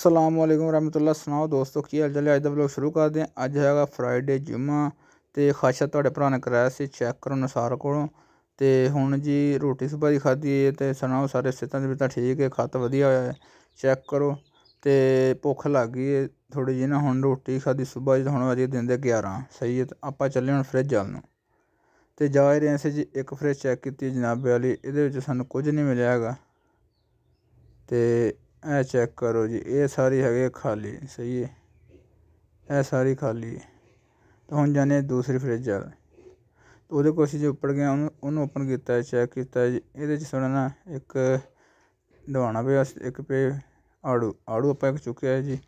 ਅਸਲਾਮ ਵਾਲੇਕੁਮ ਰਹਿਮਤੁਲਲਾ ਸੁਣਾਓ ਦੋਸਤੋ ਕੀ ਹਾਲ ਚਾਲ ਹੈ ਅੱਜ ਦਾ ਵਲੌਗ ਸ਼ੁਰੂ ਕਰਦੇ ਹਾਂ ਅੱਜ ਹੈਗਾ ਫਰਾਈਡੇ ਜੁਮਾ ਤੇ ਖਾਸ਼ਾ ਤੁਹਾਡੇ ਭਰਾ ਨੇ ਕਰਾਇਆ ਸੀ ਚੈੱਕ ਕਰੋ ਨਸਾਰ ਕੋਲੋਂ ਤੇ ਹੁਣ ਜੀ ਰੋਟੀ ਸੁਭਾ ਦੀ ਖਾਧੀ ਹੈ ਤੇ ਸੁਣਾਓ ਸਾਰੇ ਸਿਹਤਾਂ ਦੇ ਵੀ ਤਾਂ ਠੀਕ ਹੈ ਖਤ ਵਧੀਆ ਹੋਇਆ ਹੈ ਚੈੱਕ ਕਰੋ ਤੇ ਭੁੱਖ ਲੱਗ ਗਈ ਹੈ ਥੋੜੀ ਜਿਹੀ ਨਾ ਹੁਣ ਰੋਟੀ ਖਾਧੀ ਸੁਭਾ ਜੀ ਹੁਣ ਅਜੇ ਦਿਨ ਦੇ 11 ਸਹੀ ਹੈ ਆਪਾਂ ਚੱਲੇ ਹੁਣ ਫ੍ਰਿਜ ਵੱਲ ਨੂੰ ਤੇ ਜਾ ਰਹੇ ਸੀ ਜੀ ਇੱਕ ਫ੍ਰਿਜ ਚੈੱਕ ਕੀਤੀ ਜਨਾਬ ਵਾਲੀ ਇਹਦੇ ਵਿੱਚ ਸਾਨੂੰ ਕੁਝ ਨਹੀਂ ਮਿਲਿਆ ਹੈਗਾ ਤੇ ਇਹ ਚੈੱਕ ਕਰੋ ਜੀ ਇਹ ਸਾਰੀ ਹੈਗੇ ਖਾਲੀ ਸਹੀ ਹੈ ਇਹ ਸਾਰੀ ਖਾਲੀ ਹੈ ਤਾਂ ਹੁਣ ਜਾਨੇ ਦੂਸਰੀ ਫ੍ਰਿਜ ਆ ਉਹਦੇ ਕੋਲ ਜੇ ਉੱਪਰ ਗਿਆ ਉਹਨੂੰ ਉਹਨੂੰ ਓਪਨ ਕੀਤਾ ਚੈੱਕ ਕੀਤਾ ਜੀ ਇਹਦੇ ਚ ਸੁਣਾ ਨਾ ਇੱਕ ਦਵਾਣਾ ਪਿਆ ਇੱਕ ਪੇ ਆੜੂ ਆੜੂ ਆਪਾਂ ਇੱਕ ਚੁੱਕਿਆ ਹੈ ਜੀ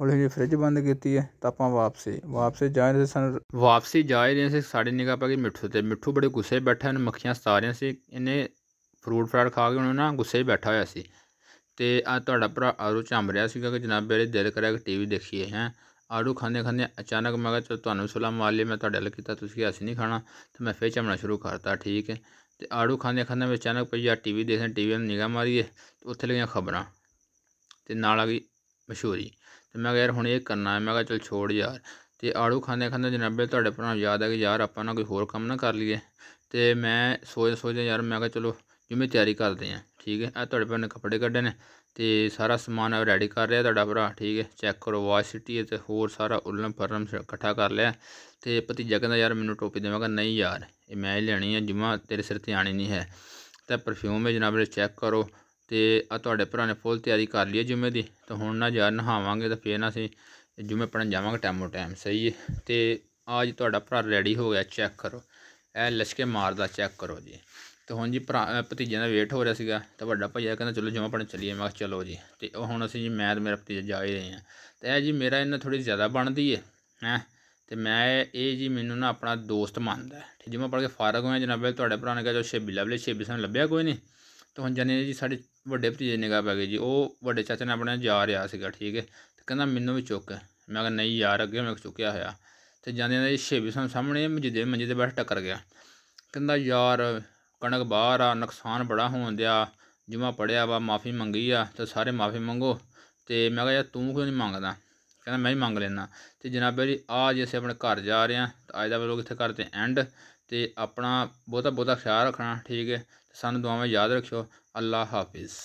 ਹੌਲੀ ਹੌਲੀ ਫ੍ਰਿਜ ਬੰਦ ਕੀਤੀ ਹੈ ਤਾਂ ਆਪਾਂ ਵਾਪਸੇ ਵਾਪਸੇ ਜਾ ਰਹੇ ਸਨ ਵਾਪਸੀ ਜਾ ਰਹੇ ਸੀ ਸਾਡੇ ਨਿਗਾਹ ਪਾ ਕੇ ਮਿੱਠੂ ਤੇ ਮਿੱਠੂ ਬੜੇ ਗੁੱਸੇ ਬੈਠਾ ਨੇ ਮੱਖੀਆਂ ਸਤਾ ਸੀ ਇਹਨੇ ਫਰੂਟ ਫਰਾਟ ਖਾ ਕੇ ਉਹਨਾਂ ਨਾ ਗੁੱਸੇ ਬੈਠਾ ਹੋਇਆ ਸੀ ਤੇ ਆ ਤੁਹਾਡਾ ਭਰਾ ਆਰੂ ਝੰਮ ਰਿਹਾ ਸੀਗਾ ਕਿ ਜਨਾਬ ਮੇਰੇ ਦਿਲ ਕਰਿਆ ਕਿ ਟੀਵੀ ਦੇਖੀਏ ਹੈ ਆੜੂ ਖਾਂਦੇ ਖਾਂਦੇ ਅਚਾਨਕ ਮੈਂ ਕਿਹਾ ਚਲ ਤੁਹਾਨੂੰ ਸਲਾਮ ਮਾਰ ਲਈ ਮੈਂ ਤੁਹਾਡੇ ਨਾਲ ਕੀਤਾ ਤੁਸੀਂ ਅਸੀਂ ਨਹੀਂ ਖਾਣਾ ਤੇ ਮੈਂ ਫੇਰ ਚਮਣਾ ਸ਼ੁਰੂ ਕਰਤਾ ਠੀਕ ਹੈ ਤੇ ਆੜੂ ਖਾਂਦੇ ਖਾਂਦੇ ਮੈਂ ਅਚਾਨਕ ਪਈ ਆ ਟੀਵੀ ਦੇਖਣ ਟੀਵੀ ਨੂੰ ਨਿਗਾਹ ਮਾਰੀਏ ਤੇ ਉੱਥੇ ਲਗੀਆਂ ਖਬਰਾਂ ਤੇ ਨਾਲ ਆ ਗਈ ਮਸ਼ਹੂਰੀ ਤੇ ਮੈਂ ਕਿਹਾ ਯਾਰ ਹੁਣ ਇਹ ਕਰਨਾ ਹੈ ਮੈਂ ਕਿਹਾ ਚਲ ਛੋੜ ਯਾਰ ਤੇ ਆੜੂ ਖਾਂਦੇ ਖਾਂਦੇ ਜਨਾਬੇ ਤੁਹਾਡੇ ਭਰਾ ਯਾਦ ਆ ਕਿ ਯਾਰ ਆਪਾਂ ਨਾ ਕੋਈ ਹੋਰ ਕੰਮ ਨਾ ਕਰ ਲਈਏ ਤੇ ਮੈਂ ਸੋਚ ਸੋਚਿਆ ਯਾਰ ਮੈਂ ਕਿਹਾ ਚਲੋ ਜਿਵੇਂ ਤਿਆਰੀ ਕਰਦੇ ਆ ਠੀਕ ਹੈ ਆ ਤੁਹਾਡੇ ਭਰਾ ਨੇ ਕੱਪੜੇ ਕੱਢੇ ਨੇ ਤੇ ਸਾਰਾ ਸਮਾਨ ਰੈਡੀ ਕਰ ਰਿਹਾ ਤੁਹਾਡਾ ਭਰਾ ਠੀਕ ਹੈ ਚੈੱਕ ਕਰੋ ਵਾਸ਼ ਸਿਟੀ ਹੈ ਤੇ ਹੋਰ ਸਾਰਾ ਉਲਮ ਫਰਮ ਇਕੱਠਾ ਕਰ ਲਿਆ ਤੇ ਭਤੀਜਾ ਕਹਿੰਦਾ ਯਾਰ ਮੈਨੂੰ ਟੋਪੀ ਦੇਵਾਂਗਾ ਨਹੀਂ ਯਾਰ ਇਹ ਮੈਂ ਹੀ ਲੈਣੀ ਹੈ ਜਿਵੇਂ ਤੇਰੇ ਸਿਰ ਤੇ ਆਣੀ ਨਹੀਂ ਹੈ ਤੇ ਪਰਫਿਊਮ ਹੈ ਜਨਾਬ ਇਹ ਚੈੱਕ ਕਰੋ ਤੇ ਆ ਤੁਹਾਡੇ ਭਰਾ ਨੇ ਫੁੱਲ ਤਿਆਰੀ ਕਰ ਲਈ ਹੈ ਜੁਮੇ ਦੀ ਤਾਂ ਹੁਣ ਨਾ ਯਾਰ ਨਹਾਵਾਂਗੇ ਤਾਂ ਫੇਰ ਨਾ ਅਸੀਂ ਜੁਮੇ ਪੜਨ ਜਾਵਾਂਗੇ ਟਾਈਮੋ ਟਾਈਮ ਸਹੀ ਹੈ ਤੇ ਅੱਜ ਤੁਹਾਡਾ ਭਰਾ ਰੈਡੀ ਹੋ ਗਿਆ ਚੈੱਕ ਕਰੋ ਇਹ ਲਸ਼ਕੇ ਮਾਰਦਾ ਚੈੱਕ ਕਰੋ ਜੀ ਤੇ ਹੁਣ ਜੀ ਭਰਾ ਭਤੀਜਿਆਂ ਦਾ ਵੇਟ ਹੋ ਰਿਹਾ ਸੀਗਾ ਤਾਂ ਵੱਡਾ ਭਈਆ ਕਹਿੰਦਾ ਚਲੋ ਜਮਾ ਪੜਨ ਚੱਲੀਏ ਮੈਂ ਕਿਹਾ ਚਲੋ ਜੀ ਤੇ ਉਹ ਹੁਣ ਅਸੀਂ ਜੀ ਮੈਂ ਤੇ ਮੇਰਾ ਭਤੀਜਾ ਜਾ ਹੀ ਰਹੇ ਹਾਂ ਤੇ ਇਹ ਜੀ ਮੇਰਾ ਇਹਨਾਂ ਥੋੜੀ ਜ਼ਿਆਦਾ ਬਣਦੀ ਹੈ ਹੈ ਤੇ ਮੈਂ ਇਹ ਜੀ ਮੈਨੂੰ ਨਾ ਆਪਣਾ ਦੋਸਤ ਮੰਨਦਾ ਠੀਕ ਜਿਵੇਂ ਪੜ ਕੇ ਫਾਰਗ ਹੋਇਆ ਜਨਾਬੇ ਤੁਹਾਡੇ ਭਰਾ ਨੇ ਕਿਹਾ ਜੋ ਛੇਬੀ ਲੱਭ ਛੇਬੀ ਸਾਨੂੰ ਲੱਭਿਆ ਕੋਈ ਨਹੀਂ ਤਾਂ ਹੁਣ ਜਾਨੇ ਜੀ ਸਾਡੇ ਵੱਡੇ ਭਤੀਜੇ ਨਿਗਾਹ ਪੈ ਗਈ ਜੀ ਉਹ ਵੱਡੇ ਚਾਚਾ ਨੇ ਆਪਣੇ ਜਾ ਰਿਹਾ ਸੀਗਾ ਠੀਕ ਹੈ ਤੇ ਕਹਿੰਦਾ ਮੈਨੂੰ ਵੀ ਚੁੱਕ ਮੈਂ ਕਿਹਾ ਨਹੀਂ ਯਾਰ ਅੱਗੇ ਮੈਂ ਚੁੱਕਿਆ ਹੋਇਆ ਤੇ ਜਾਂਦੇ ਨੇ ਛੇਬੀ ਸਾਨੂੰ ਸਾਹਮਣੇ ਮੰਜੇ ਦੇ ਮੰਜੇ ਦੇ ਬੈਠ ਟੱਕਰ ਗਿਆ ਕਹਿੰਦਾ ਯਾਰ ਕਣਕ ਬਾਹਰ ਆ ਨੁਕਸਾਨ ਬੜਾ ਹੋਣ ਦਿਆ ਜਿਵੇਂ ਪੜਿਆ ਵਾ ਮਾਫੀ ਮੰਗੀ ਆ ਤੇ ਸਾਰੇ ਮਾਫੀ ਮੰਗੋ ਤੇ ਮੈਂ ਕਿਹਾ ਯਾਰ ਤੂੰ ਕਿਉਂ ਨਹੀਂ ਮੰਗਦਾ ਕਹਿੰਦਾ ਮੈਂ ਹੀ ਮੰਗ ਲੈਣਾ ਤੇ ਜਨਾਬੇ ਜੀ ਆ ਜੇ ਅਸੀਂ ਆਪਣੇ ਘਰ ਜਾ ਰਹੇ ਆ ਤਾਂ ਅੱਜ ਦਾ ਵੀ ਲੋਕ ਇੱਥੇ ਕਰਦੇ ਐਂਡ ਤੇ ਆਪਣਾ ਬਹੁਤਾ ਬਹੁਤਾ ਖਿਆਲ ਰੱਖਣਾ ਠੀਕ ਹੈ ਸਾਨੂੰ ਦੁਆਵਾਂ ਯਾਦ ਰੱਖਿਓ ਅੱਲਾ ਹਾਫਿਜ਼